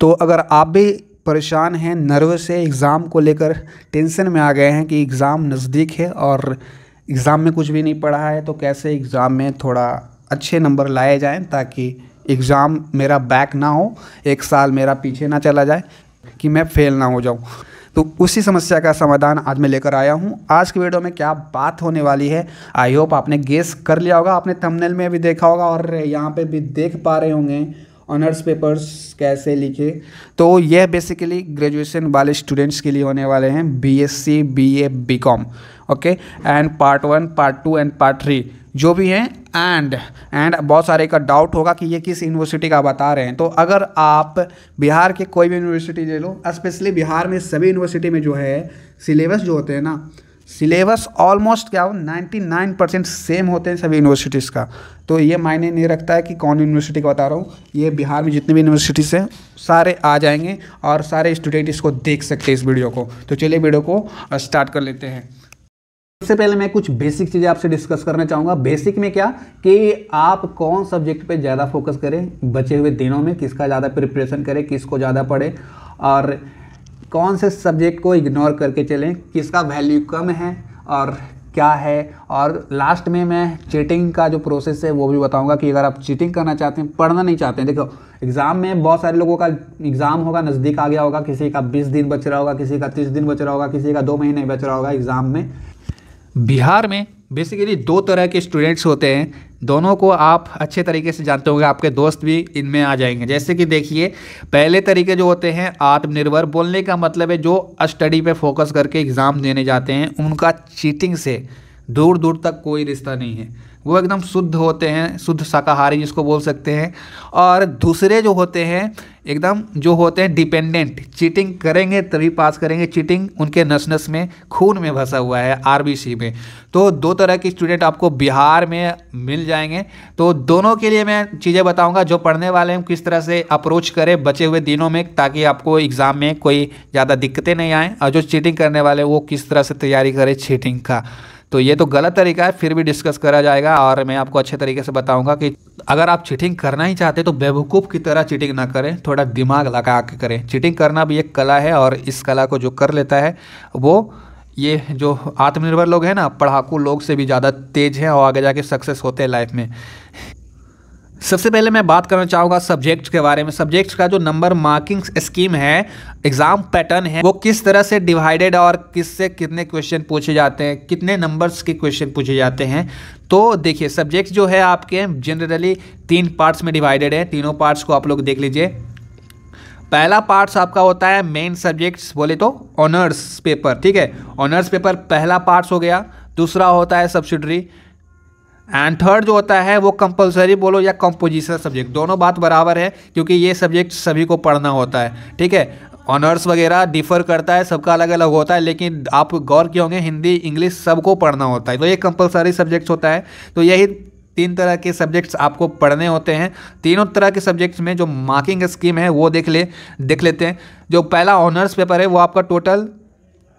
तो अगर आप भी परेशान हैं नर्वस है एग्ज़ाम को लेकर टेंशन में आ गए हैं कि एग्ज़ाम नज़दीक है और एग्ज़ाम में कुछ भी नहीं पढ़ा है तो कैसे एग्ज़ाम में थोड़ा अच्छे नंबर लाए जाएं ताकि एग्ज़ाम मेरा बैक ना हो एक साल मेरा पीछे ना चला जाए कि मैं फेल ना हो जाऊं तो उसी समस्या का समाधान आज मैं लेकर आया हूं आज की वीडियो में क्या बात होने वाली है आई होप आपने गेस कर लिया होगा आपने थंबनेल में भी देखा होगा और यहाँ पे भी देख पा रहे होंगे ऑनर्स पेपर्स कैसे लिखे तो यह बेसिकली ग्रेजुएशन वाले स्टूडेंट्स के लिए होने वाले हैं BSc BA BCom okay and part one part two and part three जो भी हैं एंड एंड बहुत सारे का डाउट होगा कि ये किस यूनिवर्सिटी का बता रहे हैं तो अगर आप बिहार के कोई भी यूनिवर्सिटी ले लो स्पेशली बिहार में सभी यूनिवर्सिटी में जो है सिलेबस जो होते हैं ना सिलेबस ऑलमोस्ट क्या हो 99 परसेंट सेम होते हैं सभी यूनिवर्सिटीज़ का तो ये मायने नहीं रखता है कि कौन यूनिवर्सिटी का बता रहा हूँ ये बिहार में जितने भी यूनिवर्सिटीज़ हैं सारे आ जाएंगे और सारे स्टूडेंट इसको देख सकते हैं इस वीडियो को तो चलिए वीडियो को स्टार्ट कर लेते हैं सबसे पहले मैं कुछ बेसिक चीज़ें आपसे डिस्कस करना चाहूँगा बेसिक में क्या कि आप कौन सब्जेक्ट पर ज़्यादा फोकस करें बचे हुए दिनों में किसका ज़्यादा प्रिपरेशन करें किसको ज़्यादा पढ़े और कौन से सब्जेक्ट को इग्नोर करके चलें किसका वैल्यू कम है और क्या है और लास्ट में मैं चीटिंग का जो प्रोसेस है वो भी बताऊंगा कि अगर आप चीटिंग करना चाहते हैं पढ़ना नहीं चाहते हैं देखो एग्ज़ाम में बहुत सारे लोगों का एग्ज़ाम होगा नज़दीक आ गया होगा किसी का बीस दिन बच रहा होगा किसी का तीस दिन बच रहा होगा किसी का दो महीने बच रहा होगा एग्ज़ाम में बिहार में बेसिकली दो तरह के स्टूडेंट्स होते हैं दोनों को आप अच्छे तरीके से जानते होंगे आपके दोस्त भी इनमें आ जाएंगे जैसे कि देखिए पहले तरीके जो होते हैं आत्मनिर्भर बोलने का मतलब है जो स्टडी पे फोकस करके एग्ज़ाम देने जाते हैं उनका चीटिंग से दूर दूर तक कोई रिश्ता नहीं है वो एकदम शुद्ध होते हैं शुद्ध शाकाहारी जिसको बोल सकते हैं और दूसरे जो होते हैं एकदम जो होते हैं डिपेंडेंट चीटिंग करेंगे तभी पास करेंगे चीटिंग उनके नस नस में खून में भसा हुआ है आरबीसी में तो दो तरह के स्टूडेंट आपको बिहार में मिल जाएंगे तो दोनों के लिए मैं चीज़ें बताऊंगा जो पढ़ने वाले हैं किस तरह से अप्रोच करें बचे हुए दिनों में ताकि आपको एग्ज़ाम में कोई ज़्यादा दिक्कतें नहीं आएँ और जो चीटिंग करने वाले वो किस तरह से तैयारी करें चीटिंग का तो ये तो गलत तरीका है फिर भी डिस्कस करा जाएगा और मैं आपको अच्छे तरीके से बताऊंगा कि अगर आप चीटिंग करना ही चाहते तो बेवकूफ़ की तरह चीटिंग ना करें थोड़ा दिमाग लगा के करें चीटिंग करना भी एक कला है और इस कला को जो कर लेता है वो ये जो आत्मनिर्भर लोग हैं ना पढ़ाकू लोग से भी ज़्यादा तेज हैं और आगे जाके सक्सेस होते हैं लाइफ में सबसे पहले मैं बात करना चाहूँगा सब्जेक्ट के बारे में सब्जेक्ट का जो नंबर मार्किंग स्कीम है एग्जाम पैटर्न है वो किस तरह से डिवाइडेड और किससे कितने क्वेश्चन पूछे जाते हैं कितने नंबर्स के क्वेश्चन पूछे जाते हैं तो देखिए सब्जेक्ट जो है आपके जनरली तीन पार्ट्स में डिवाइडेड है तीनों पार्ट्स को आप लोग देख लीजिए पहला पार्ट्स आपका होता है मेन सब्जेक्ट्स बोले तो ऑनर्स पेपर ठीक है ऑनर्स पेपर पहला पार्ट्स हो गया दूसरा होता है सब्सिडरी एंड थर्ड जो होता है वो कंपलसरी बोलो या कंपोजिशन सब्जेक्ट दोनों बात बराबर है क्योंकि ये सब्जेक्ट सभी को पढ़ना होता है ठीक है ऑनर्स वगैरह डिफर करता है सबका अलग अलग होता है लेकिन आप गौर किए होंगे हिंदी इंग्लिश सबको पढ़ना होता है तो ये कंपलसरी सब्जेक्ट्स होता है तो यही तीन तरह के सब्जेक्ट्स आपको पढ़ने होते हैं तीनों तरह के सब्जेक्ट्स में जो मार्किंग स्कीम है वो देख ले देख लेते हैं जो पहला ऑनर्स पेपर है वो आपका टोटल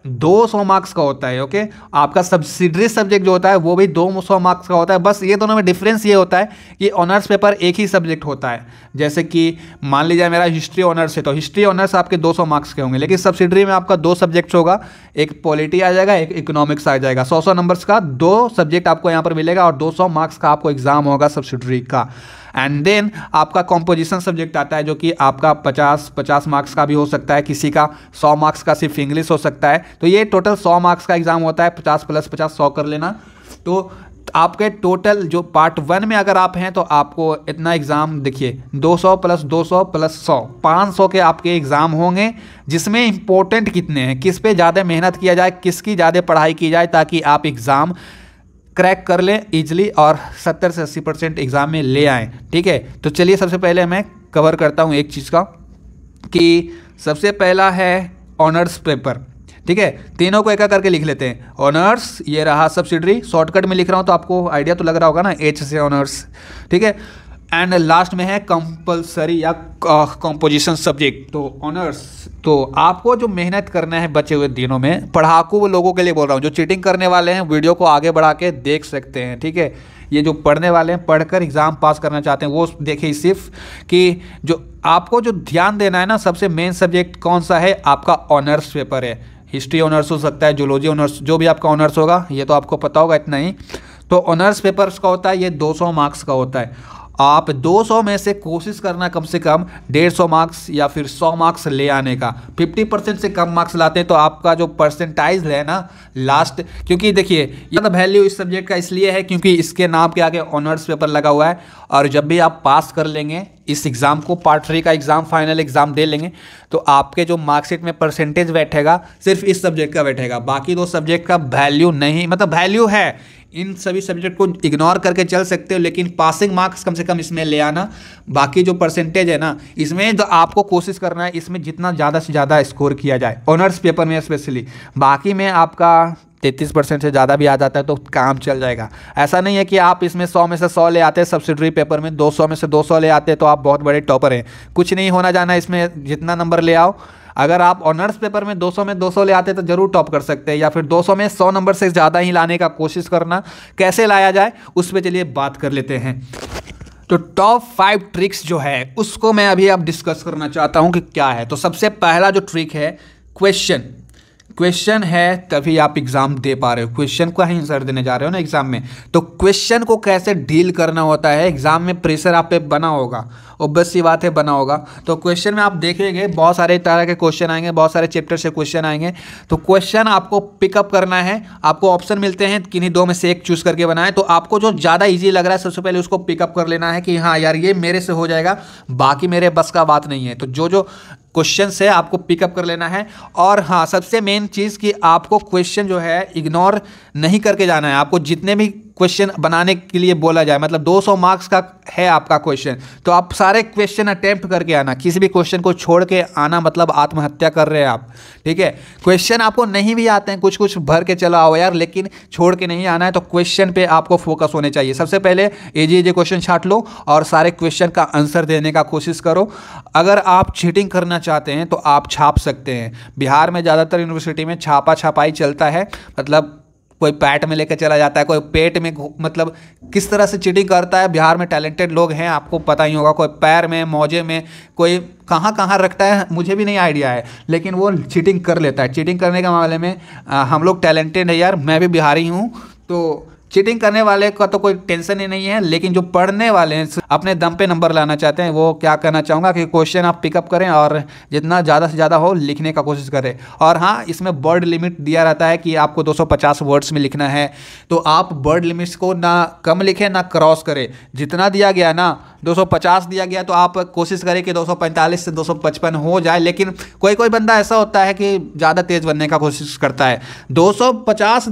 दो सौ मार्क्स का होता है ओके आपका सब्सिडरी सब्जेक्ट जो होता है वो भी दो सौ मार्क्स का होता है बस ये दोनों में डिफरेंस ये होता है कि ऑनर्स पेपर एक ही सब्जेक्ट होता है जैसे कि मान लीजिए मेरा हिस्ट्री ऑनर्स है तो हिस्ट्री ऑनर्स आपके दो सौ मार्क्स के होंगे लेकिन सब्सिडरी में आपका दो सब्जेक्ट्स होगा एक पॉलिटी आ जाएगा एक इकोनॉमिक्स आ जाएगा सौ सौ नंबर्स का दो सब्जेक्ट आपको यहाँ पर मिलेगा और दो मार्क्स का आपको एग्जाम होगा सब्सिडरी का एंड देन आपका कॉम्पोजिशन सब्जेक्ट आता है जो कि आपका पचास पचास मार्क्स का भी हो सकता है किसी का सौ मार्क्स का सिर्फ इंग्लिश हो सकता है तो ये टोटल सौ मार्क्स का एग्जाम होता है पचास प्लस पचास सौ कर लेना तो आपके टोटल जो पार्ट वन में अगर आप हैं तो आपको इतना एग्ज़ाम देखिए 200 प्लस 200 प्लस 100 500 के आपके एग्ज़ाम होंगे जिसमें इम्पोर्टेंट कितने हैं किस पे ज़्यादा मेहनत किया जाए किसकी ज़्यादा पढ़ाई की जाए ताकि आप एग्ज़ाम क्रैक कर लें ईजिली और 70 से 80 परसेंट एग्ज़ाम में ले आएँ ठीक है तो चलिए सबसे पहले मैं कवर करता हूँ एक चीज़ का कि सबसे पहला है ऑनर्स पेपर ठीक है तीनों को एका करके लिख लेते हैं ऑनर्स ये रहा सब्सिडरी शॉर्टकट में लिख रहा हूँ तो आपको आइडिया तो लग रहा होगा ना एच से ऑनर्स ठीक है एंड लास्ट में है कंपलसरी या कंपोजिशन uh, सब्जेक्ट तो ऑनर्स तो आपको जो मेहनत करना है बचे हुए दिनों में पढ़ाकू वो लोगों के लिए बोल रहा हूँ जो चीटिंग करने वाले हैं वीडियो को आगे बढ़ा के देख सकते हैं ठीक है ये जो पढ़ने वाले हैं पढ़कर एग्ज़ाम पास करना चाहते हैं वो देखें सिर्फ कि जो आपको जो ध्यान देना है ना सबसे मेन सब्जेक्ट कौन सा है आपका ऑनर्स पेपर है हिस्ट्री ऑनर्स हो सकता है जोलॉजी ऑनर्स जो भी आपका ऑनर्स होगा ये तो आपको पता होगा इतना ही तो ऑनर्स पेपर्स का होता है ये 200 मार्क्स का होता है आप 200 में से कोशिश करना कम से कम 150 मार्क्स या फिर 100 मार्क्स ले आने का 50 परसेंट से कम मार्क्स लाते हैं तो आपका जो परसेंटाइज है ना लास्ट क्योंकि देखिए यह वैल्यू इस सब्जेक्ट का इसलिए है क्योंकि इसके नाम के आगे ऑनर्स पेपर लगा हुआ है और जब भी आप पास कर लेंगे इस एग्ज़ाम को पार्ट थ्री का एग्ज़ाम फाइनल एग्ज़ाम दे लेंगे तो आपके जो मार्कशीट में परसेंटेज बैठेगा सिर्फ इस सब्जेक्ट का बैठेगा बाकी दो सब्जेक्ट का वैल्यू नहीं मतलब वैल्यू है इन सभी सब्जेक्ट को इग्नोर करके चल सकते हो लेकिन पासिंग मार्क्स कम से कम इसमें ले आना बाकी जो परसेंटेज है ना इसमें तो आपको कोशिश करना है इसमें जितना ज़्यादा से ज़्यादा स्कोर किया जाए ऑनर्स पेपर में स्पेशली बाकी में आपका तैंतीस परसेंट से ज़्यादा भी आ जाता है तो काम चल जाएगा ऐसा नहीं है कि आप इसमें सौ में से सौ ले आते हैं सब्सिडरी पेपर में दो सौ में से दो सौ ले आते हैं तो आप बहुत बड़े टॉपर हैं कुछ नहीं होना जाना इसमें जितना नंबर ले आओ अगर आप ऑनर्स पेपर में 200 में 200 ले आते तो जरूर टॉप कर सकते हैं या फिर 200 में 100 नंबर से ज़्यादा ही लाने का कोशिश करना कैसे लाया जाए उस पर चलिए बात कर लेते हैं तो टॉप फाइव ट्रिक्स जो है उसको मैं अभी आप डिस्कस करना चाहता हूँ कि क्या है तो सबसे पहला जो ट्रिक है क्वेश्चन क्वेश्चन है तभी आप एग्जाम दे पा रहे हो क्वेश्चन का ही आंसर देने जा रहे हो ना एग्जाम में तो क्वेश्चन को कैसे डील करना होता है एग्जाम में प्रेशर आप पे बना होगा ओबस सी बात है बना होगा तो क्वेश्चन में आप देखेंगे बहुत सारे तरह के क्वेश्चन आएंगे बहुत सारे चैप्टर से क्वेश्चन आएंगे तो क्वेश्चन आपको पिकअप करना है आपको ऑप्शन मिलते हैं किन्हीं दो में से एक चूज करके बनाए तो आपको जो ज़्यादा ईजी लग रहा है सबसे पहले उसको पिकअप कर लेना है कि हाँ यार ये मेरे से हो जाएगा बाकी मेरे बस का बात नहीं है तो जो जो क्वेश्चन से आपको पिकअप कर लेना है और हाँ सबसे मेन चीज़ कि आपको क्वेश्चन जो है इग्नोर नहीं करके जाना है आपको जितने भी क्वेश्चन बनाने के लिए बोला जाए मतलब 200 मार्क्स का है आपका क्वेश्चन तो आप सारे क्वेश्चन अटैम्प्ट करके आना किसी भी क्वेश्चन को छोड़ के आना मतलब आत्महत्या कर रहे हैं आप ठीक है क्वेश्चन आपको नहीं भी आते हैं कुछ कुछ भर के चला आओ यार लेकिन छोड़ के नहीं आना है तो क्वेश्चन पर आपको फोकस होने चाहिए सबसे पहले एजी एजी क्वेश्चन छाट लो और सारे क्वेश्चन का आंसर देने का कोशिश करो अगर आप चीटिंग करना चाहते हैं तो आप छाप सकते हैं बिहार में ज़्यादातर यूनिवर्सिटी में छापा छापाई चलता है मतलब कोई पैट में लेकर चला जाता है कोई पेट में मतलब किस तरह से चीटिंग करता है बिहार में टैलेंटेड लोग हैं आपको पता ही होगा कोई पैर में मौजे में कोई कहाँ कहाँ रखता है मुझे भी नहीं आइडिया है लेकिन वो चीटिंग कर लेता है चीटिंग करने के मामले में आ, हम लोग टैलेंटेड है यार मैं भी बिहारी हूँ तो चीटिंग करने वाले का तो कोई टेंशन ही नहीं है लेकिन जो पढ़ने वाले हैं अपने दम पे नंबर लाना चाहते हैं वो क्या करना चाहूँगा कि क्वेश्चन आप पिकअप करें और जितना ज़्यादा से ज़्यादा हो लिखने का कोशिश करें और हाँ इसमें वर्ड लिमिट दिया रहता है कि आपको 250 वर्ड्स में लिखना है तो आप वर्ड लिमिट्स को ना कम लिखें ना क्रॉस करें जितना दिया गया ना 250 दिया गया तो आप कोशिश करें कि 245 से 255 हो जाए लेकिन कोई कोई बंदा ऐसा होता है कि ज़्यादा तेज़ बनने का कोशिश करता है 250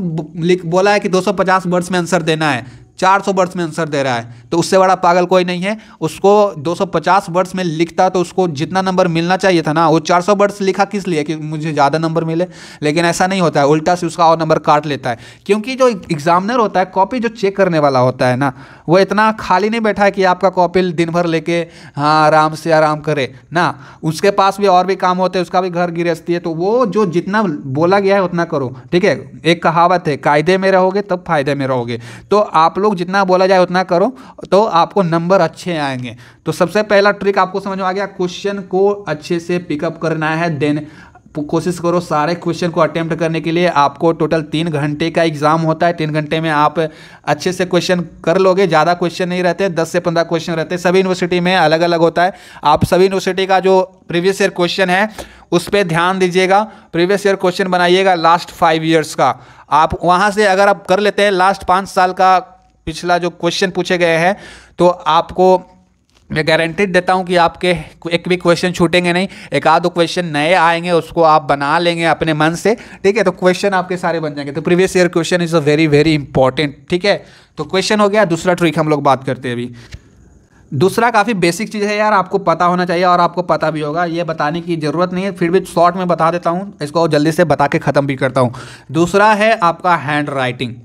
लिख बोला है कि 250 वर्ड्स में आंसर देना है चार सौ वर्ड्स में आंसर दे रहा है तो उससे बड़ा पागल कोई नहीं है उसको दो सौ पचास वर्ड्स में लिखता तो उसको जितना नंबर मिलना चाहिए था ना वो चार सौ वर्ड्स लिखा किस लिए कि मुझे ज़्यादा नंबर मिले लेकिन ऐसा नहीं होता है उल्टा से उसका और नंबर काट लेता है क्योंकि जो एग्जामिनर होता है कॉपी जो चेक करने वाला होता है ना वो इतना खाली नहीं बैठा है कि आपका कॉपी दिन भर लेके हाँ आराम से आराम करे ना उसके पास भी और भी काम होते हैं उसका भी घर गृहस्थी है तो वो जो जितना बोला गया है उतना करो ठीक है एक कहावत है कायदे में रहोगे तब फायदे में रहोगे तो आप लोग लोग जितना बोला जाए उतना करो तो आपको नंबर अच्छे आएंगे तो सबसे पहला ट्रिक आपको समझ में आ गया क्वेश्चन को अच्छे से पिकअप करना है देन कोशिश करो सारे क्वेश्चन को अटेम्प्ट करने के लिए आपको टोटल तीन घंटे का एग्ज़ाम होता है तीन घंटे में आप अच्छे से क्वेश्चन कर लोगे ज़्यादा क्वेश्चन नहीं रहते दस से पंद्रह क्वेश्चन रहते हैं सभी यूनिवर्सिटी में अलग अलग होता है आप सभी यूनिवर्सिटी का जो प्रीवियस ईयर क्वेश्चन है उस पर ध्यान दीजिएगा प्रीवियस ईयर क्वेश्चन बनाइएगा लास्ट फाइव ईयर्स का आप वहाँ से अगर आप कर लेते हैं लास्ट पाँच साल का पिछला जो क्वेश्चन पूछे गए हैं तो आपको मैं गारंटीड देता हूं कि आपके एक भी क्वेश्चन छूटेंगे नहीं एक आध दो क्वेश्चन नए आएंगे उसको आप बना लेंगे अपने मन से ठीक है तो क्वेश्चन आपके सारे बन जाएंगे तो previous year question is a very very important ठीक है तो क्वेश्चन हो गया दूसरा ट्रिक हम लोग बात करते हैं अभी दूसरा काफ़ी बेसिक चीज़ है यार आपको पता होना चाहिए और आपको पता भी होगा ये बताने की ज़रूरत नहीं है फिर भी शॉर्ट में बता देता हूँ इसको जल्दी से बता के ख़त्म भी करता हूँ दूसरा है आपका हैंड राइटिंग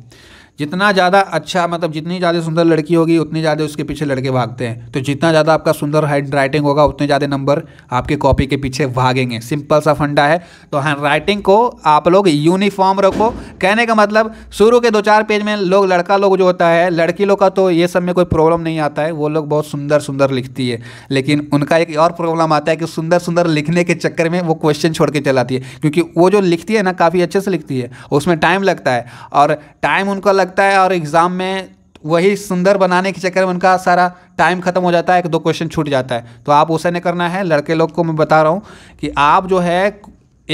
जितना ज़्यादा अच्छा मतलब जितनी ज़्यादा सुंदर लड़की होगी उतनी ज़्यादा उसके पीछे लड़के भागते हैं तो जितना ज़्यादा आपका सुंदर हैंड राइटिंग होगा उतने ज़्यादा नंबर आपके कॉपी के पीछे भागेंगे सिंपल सा फंडा है तो हैंड हाँ, राइटिंग को आप लोग यूनिफॉर्म रखो कहने का मतलब शुरू के दो चार पेज में लोग लड़का लोग जो होता है लड़की लोग का तो ये सब में कोई प्रॉब्लम नहीं आता है वो लोग बहुत सुंदर सुंदर लिखती है लेकिन उनका एक और प्रॉब्लम आता है कि सुंदर सुंदर लिखने के चक्कर में वो क्वेश्चन छोड़ के चलाती है क्योंकि वो जो लिखती है ना काफ़ी अच्छे से लिखती है उसमें टाइम लगता है और टाइम उनका लग लगता है और एग्ज़ाम में वही सुंदर बनाने के चक्कर में उनका सारा टाइम ख़त्म हो जाता है एक दो क्वेश्चन छूट जाता है तो आप उसे नहीं करना है लड़के लोग को मैं बता रहा हूँ कि आप जो है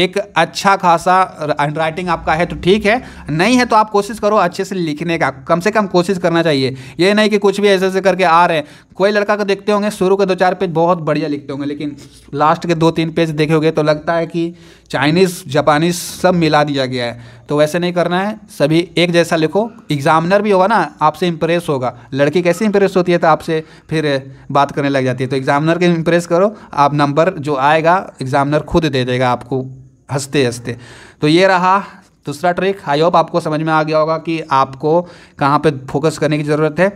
एक अच्छा खासा हैंड राइटिंग आपका है तो ठीक है नहीं है तो आप कोशिश करो अच्छे से लिखने का कम से कम कोशिश करना चाहिए ये नहीं कि कुछ भी ऐसे ऐसे करके आ रहे हैं कोई लड़का को देखते होंगे शुरू के दो चार पेज बहुत बढ़िया लिखते होंगे लेकिन लास्ट के दो तीन पेज देखे होंगे तो लगता है कि चाइनीज़ जापानीज सब मिला दिया गया है तो वैसे नहीं करना है सभी एक जैसा लिखो एग्जामिनर भी होगा ना आपसे इम्प्रेस होगा लड़की कैसे इम्प्रेस होती है तो आपसे फिर बात करने लग जाती है तो एग्जामिनर के इंप्रेस करो आप नंबर जो आएगा एग्जामिनर खुद दे देगा आपको हंसते हंसते तो ये रहा दूसरा ट्रिक आई होप आपको समझ में आ गया होगा कि आपको कहाँ पर फोकस करने की ज़रूरत है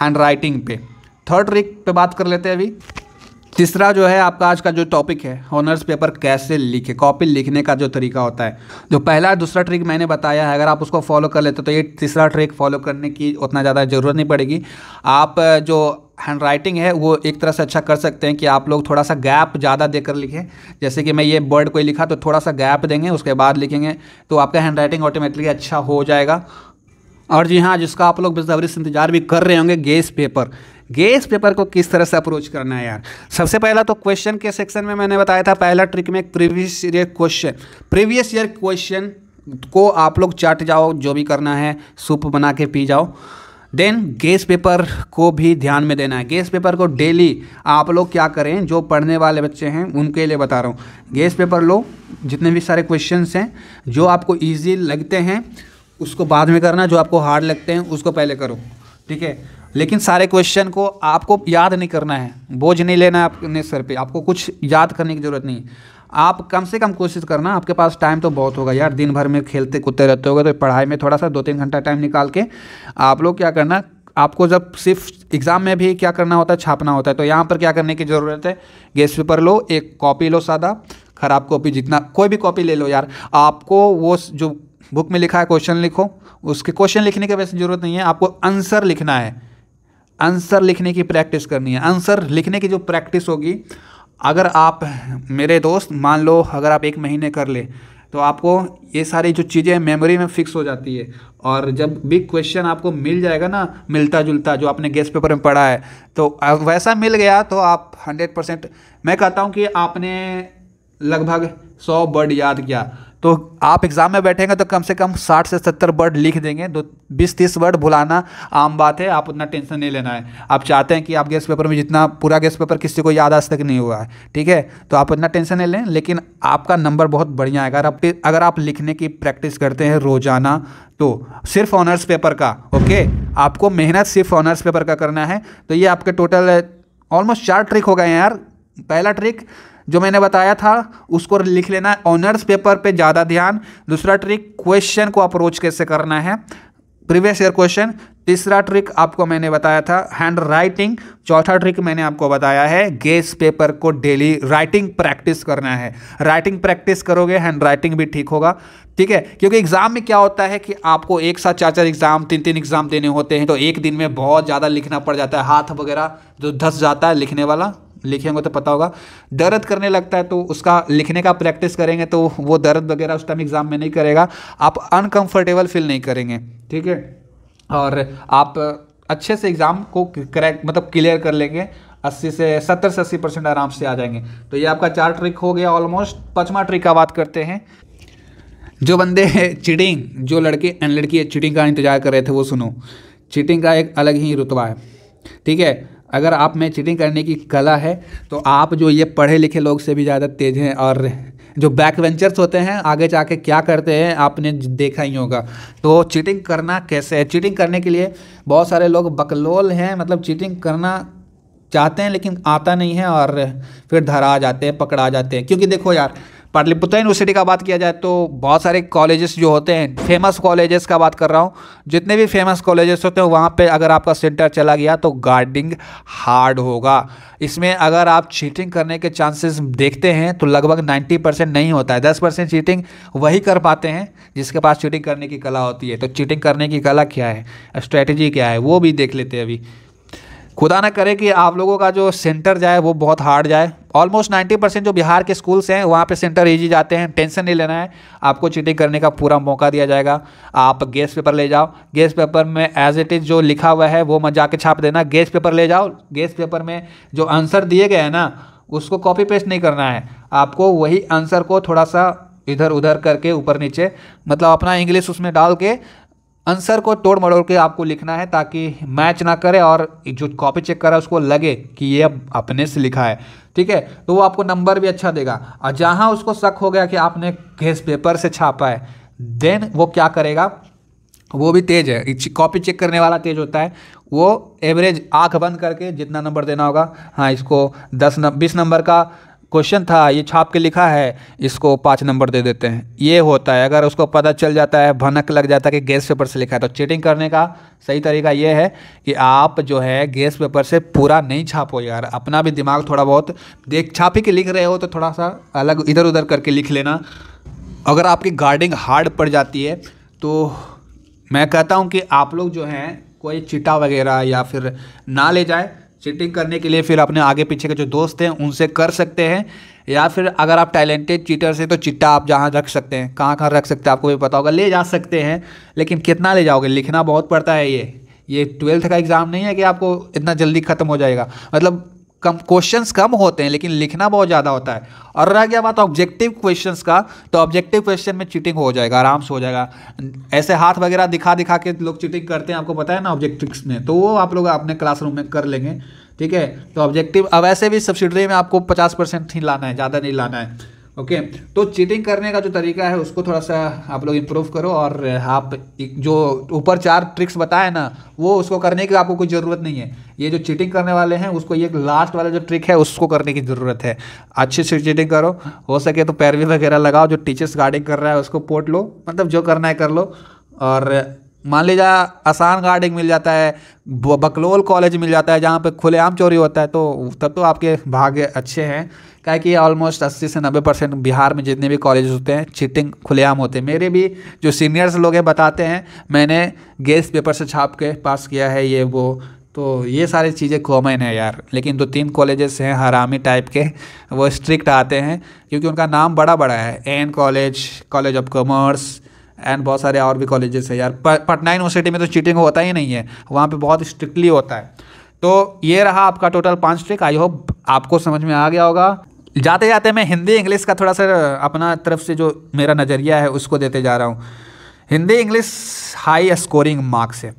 हैंड राइटिंग पे थर्ड ट्रिक पे बात कर लेते हैं अभी तीसरा जो है आपका आज का जो टॉपिक है ऑनर्स पेपर कैसे लिखे कॉपी लिखने का जो तरीका होता है जो पहला दूसरा ट्रिक मैंने बताया है अगर आप उसको फॉलो कर लेते तो ये तीसरा ट्रिक फॉलो करने की उतना ज़्यादा ज़रूरत नहीं पड़ेगी आप जो हैंड राइटिंग है वो एक तरह से अच्छा कर सकते हैं कि आप लोग थोड़ा सा गैप ज़्यादा देकर लिखें जैसे कि मैं ये वर्ड कोई लिखा तो थोड़ा सा गैप देंगे उसके बाद लिखेंगे तो आपका हैंड राइटिंग ऑटोमेटिकली अच्छा हो जाएगा और जी हाँ जिसका आप लोग बेसब्री से इंतजार भी कर रहे होंगे गेस पेपर गेस पेपर को किस तरह से अप्रोच करना है यार सबसे पहला तो क्वेश्चन के सेक्शन में मैंने बताया था पहला ट्रिक में previous year question previous year question को आप लोग चाट जाओ जो भी करना है सूप बना के पी जाओ देन गेस पेपर को भी ध्यान में देना है गेस पेपर को डेली आप लोग क्या करें जो पढ़ने वाले बच्चे हैं उनके लिए बता रहा हूँ गेस पेपर लो जितने भी सारे क्वेश्चंस हैं जो आपको इजी लगते हैं उसको बाद में करना जो आपको हार्ड लगते हैं उसको पहले करो ठीक है लेकिन सारे क्वेश्चन को आपको याद नहीं करना है बोझ नहीं लेना है अपने सर पे आपको कुछ याद करने की ज़रूरत नहीं आप कम से कम कोशिश करना आपके पास टाइम तो बहुत होगा यार दिन भर में खेलते कूदते रहते होगे तो पढ़ाई में थोड़ा सा दो तीन घंटा टाइम निकाल के आप लोग क्या करना आपको जब सिर्फ एग्ज़ाम में भी क्या करना होता है छापना होता है तो यहाँ पर क्या करने की ज़रूरत है गेस्ट पेपर लो एक कॉपी लो सादा ख़राब कॉपी जितना कोई भी कॉपी ले लो यार आपको वो जो बुक में लिखा है क्वेश्चन लिखो उसके क्वेश्चन लिखने की वैसे ज़रूरत नहीं है आपको आंसर लिखना है आंसर लिखने की प्रैक्टिस करनी है आंसर लिखने की जो प्रैक्टिस होगी अगर आप मेरे दोस्त मान लो अगर आप एक महीने कर ले तो आपको ये सारी जो चीज़ें मेमोरी में फ़िक्स हो जाती है और जब भी क्वेश्चन आपको मिल जाएगा ना मिलता जुलता जो आपने गेस्ट पेपर में पढ़ा है तो वैसा मिल गया तो आप हंड्रेड परसेंट मैं कहता हूँ कि आपने लगभग सौ वर्ड याद किया तो आप एग्ज़ाम में बैठेंगे तो कम से कम साठ से सत्तर वर्ड लिख देंगे दो बीस तीस वर्ड भुलाना आम बात है आप उतना टेंशन नहीं लेना है आप चाहते हैं कि आप गेस्ट पेपर में जितना पूरा गेस्ट पेपर किसी को याद आज तक नहीं हुआ है ठीक है तो आप उतना टेंशन नहीं लें लेकिन आपका नंबर बहुत बढ़िया आएगा अगर आप अगर आप लिखने की प्रैक्टिस करते हैं रोज़ाना तो सिर्फ ऑनर्स पेपर का ओके आपको मेहनत सिर्फ ऑनर्स पेपर का करना है तो ये आपके टोटल ऑलमोस्ट चार ट्रिक हो गए हैं यार पहला ट्रिक जो मैंने बताया था उसको लिख लेना है ऑनर्स पेपर पे ज़्यादा ध्यान दूसरा ट्रिक क्वेश्चन को अप्रोच कैसे करना है प्रीवियस ईयर क्वेश्चन तीसरा ट्रिक आपको मैंने बताया था हैंड राइटिंग चौथा ट्रिक मैंने आपको बताया है गेस पेपर को डेली राइटिंग प्रैक्टिस करना है राइटिंग प्रैक्टिस करोगे हैंड राइटिंग भी ठीक होगा ठीक है क्योंकि एग्ज़ाम में क्या होता है कि आपको एक साथ चार चार एग्ज़ाम तीन तीन एग्ज़ाम देने होते हैं तो एक दिन में बहुत ज़्यादा लिखना पड़ जाता है हाथ वगैरह जो धस जाता है लिखने वाला लिखे होंगे तो पता होगा दर्द करने लगता है तो उसका लिखने का प्रैक्टिस करेंगे तो वो दर्द वगैरह उस टाइम एग्ज़ाम में नहीं करेगा आप अनकम्फर्टेबल फील नहीं करेंगे ठीक है और आप अच्छे से एग्ज़ाम को क्रैक मतलब क्लियर कर लेंगे अस्सी से सत्तर से अस्सी परसेंट आराम से आ जाएंगे तो ये आपका चार ट्रिक हो गया ऑलमोस्ट पचवा ट्रिक का बात करते हैं जो बंदे चिटिंग जो लड़के एंड लड़की चिटिंग का इंतजार कर रहे थे वो सुनो चिटिंग का एक अलग ही रुतबा है ठीक है अगर आप में चीटिंग करने की कला है तो आप जो ये पढ़े लिखे लोग से भी ज़्यादा तेज हैं और जो बैक वेंचर्स होते हैं आगे जाके क्या करते हैं आपने देखा ही होगा तो चीटिंग करना कैसे है चीटिंग करने के लिए बहुत सारे लोग बकलोल हैं मतलब चीटिंग करना चाहते हैं लेकिन आता नहीं है और फिर धरा जाते हैं पकड़ा जाते हैं क्योंकि देखो यार पाटलिपुत्र यूनिवर्सिटी का बात किया जाए तो बहुत सारे कॉलेजेस जो होते हैं फेमस कॉलेजेस का बात कर रहा हूँ जितने भी फेमस कॉलेजेस होते हैं वहाँ पे अगर आपका सेंटर चला गया तो गार्डिंग हार्ड होगा इसमें अगर आप चीटिंग करने के चांसेस देखते हैं तो लगभग 90 परसेंट नहीं होता है 10 परसेंट चीटिंग वही कर पाते हैं जिसके पास चीटिंग करने की कला होती है तो चीटिंग करने की कला क्या है स्ट्रैटेजी क्या है वो भी देख लेते हैं अभी खुदा ना करे कि आप लोगों का जो सेंटर जाए वो बहुत हार्ड जाए ऑलमोस्ट नाइन्टी परसेंट जो बिहार के स्कूल्स हैं वहाँ पे सेंटर ईजी जाते हैं टेंशन नहीं लेना है आपको चीटिंग करने का पूरा मौका दिया जाएगा आप गेस पेपर ले जाओ गेस पेपर में एज इट इज़ जो लिखा हुआ है वो मत जाके छाप देना गेस पेपर ले जाओ गेस पेपर में जो आंसर दिए गए हैं ना उसको कॉपी पेस्ट नहीं करना है आपको वही आंसर को थोड़ा सा इधर उधर करके ऊपर नीचे मतलब अपना इंग्लिश उसमें डाल के आंसर को तोड़ मड़ोड़ के आपको लिखना है ताकि मैच ना करे और जो कॉपी चेक करा उसको लगे कि ये अपने से लिखा है ठीक है तो वो आपको नंबर भी अच्छा देगा और जहाँ उसको शक हो गया कि आपने घेस पेपर से छापा है देन वो क्या करेगा वो भी तेज है कॉपी चेक करने वाला तेज होता है वो एवरेज आँख बंद करके जितना नंबर देना होगा हाँ इसको दस बीस नंबर का क्वेश्चन था ये छाप के लिखा है इसको पाँच नंबर दे देते हैं ये होता है अगर उसको पता चल जाता है भनक लग जाता है कि गैस पेपर से लिखा है तो चीटिंग करने का सही तरीका ये है कि आप जो है गैस पेपर से पूरा नहीं छापो यार अपना भी दिमाग थोड़ा बहुत देख छापी के लिख रहे हो तो थोड़ा सा अलग इधर उधर करके लिख लेना अगर आपकी गार्डिंग हार्ड पड़ जाती है तो मैं कहता हूँ कि आप लोग जो हैं कोई चिटा वगैरह या फिर ना ले जाए चीटिंग करने के लिए फिर अपने आगे पीछे के जो दोस्त हैं उनसे कर सकते हैं या फिर अगर आप टैलेंटेड चीटर से तो चिट्टा आप जहाँ रख सकते हैं कहाँ कहाँ रख सकते हैं आपको भी पता होगा ले जा सकते हैं लेकिन कितना ले जाओगे लिखना बहुत पड़ता है ये ये ट्वेल्थ का एग्ज़ाम नहीं है कि आपको इतना जल्दी ख़त्म हो जाएगा मतलब कम क्वेश्चन कम होते हैं लेकिन लिखना बहुत ज़्यादा होता है और रह गया बात ऑब्जेक्टिव क्वेश्चंस का तो ऑब्जेक्टिव क्वेश्चन में चीटिंग हो जाएगा आराम से हो जाएगा ऐसे हाथ वगैरह दिखा दिखा के लोग चीटिंग करते हैं आपको पता है ना ऑब्जेक्टिव्स में तो वो आप लोग अपने क्लासरूम में कर लेंगे ठीक है तो ऑब्जेक्टिव अब ऐसे भी सब्सिडरी में आपको पचास परसेंट ही लाना है ज़्यादा नहीं लाना है ओके तो चीटिंग करने का जो तरीका है उसको थोड़ा सा आप लोग इम्प्रूव करो और आप जो ऊपर चार ट्रिक्स बताए ना वो उसको करने की आपको कोई ज़रूरत नहीं है ये जो चीटिंग करने वाले हैं उसको ये लास्ट वाला जो ट्रिक है उसको करने की ज़रूरत है अच्छे से चीटिंग करो हो सके तो पैरवी वगैरह लगाओ जो टीचर्स गार्डिंग कर रहा है उसको पोट लो मतलब जो करना है कर लो और मान लीजिए आसान गार्डिंग मिल जाता है बकलोल कॉलेज मिल जाता है जहाँ पे खुलेआम चोरी होता है तो तब तो आपके भाग्य अच्छे हैं क्या कि ऑलमोस्ट 80 से 90 परसेंट बिहार में जितने भी कॉलेज होते हैं चीटिंग खुलेआम होते हैं मेरे भी जो सीनियर्स लोग हैं बताते हैं मैंने गेस्ट पेपर से छाप के पास किया है ये वो तो ये सारी चीज़ें कॉमन है यार लेकिन दो तीन कॉलेजेस हैं हरामी टाइप के वो स्ट्रिक्ट आते हैं क्योंकि उनका नाम बड़ा बड़ा है N college college of commerce and बहुत सारे और भी कॉलेजेस है यार पटना यूनिवर्सिटी में तो चीटिंग होता ही नहीं है वहाँ पर बहुत स्ट्रिक्टली होता है तो ये रहा आपका टोटल पाँच ट्रिक आई होप आपको समझ में आ गया होगा जाते जाते मैं हिंदी इंग्लिश का थोड़ा सा अपना तरफ से जो मेरा नज़रिया है उसको देते जा रहा हूँ Hindi English high scoring marks है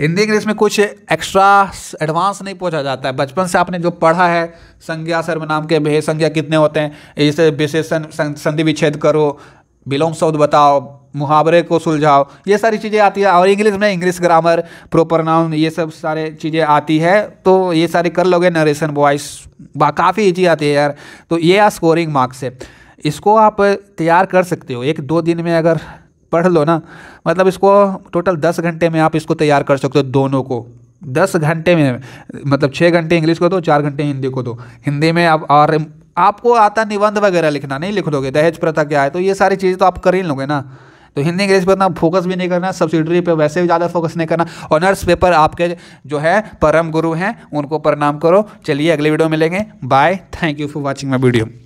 हिंदी इंग्लिश में कुछ एक्स्ट्रा एडवांस नहीं पहुंचा जाता है बचपन से आपने जो पढ़ा है संज्ञा सर्वनाम के भेद संज्ञा कितने होते हैं इसे विशेषण संधि विच्छेद करो बिलोंग शब्द बताओ मुहावरे को सुलझाओ ये सारी चीज़ें आती है और इंग्लिश में इंग्लिश ग्रामर प्रोपर नाउन ये सब सारे चीज़ें आती है तो ये सारी कर लोगे नरेशन वॉइस बा काफ़ी ईजी आती है यार तो ये स्कोरिंग मार्क्स है इसको आप तैयार कर सकते हो एक दो दिन में अगर पढ़ लो ना मतलब इसको टोटल दस घंटे में आप इसको तैयार कर सकते हो दोनों को दस घंटे में मतलब छः घंटे इंग्लिश को दो चार घंटे हिंदी को दो हिंदी में आप और आपको आता निबंध वगैरह लिखना नहीं लिख लोगे दहेज प्रथा क्या है तो ये सारी चीज़ें तो आप कर ही लोगे ना तो हिंदी इंग्लिश पर इतना फोकस भी नहीं करना सब्सिडरी पे वैसे भी ज़्यादा फोकस नहीं करना ऑनर्स पेपर आपके जो है परम गुरु हैं उनको प्रणाम करो चलिए अगले वीडियो मिलेंगे bye thank you for watching my video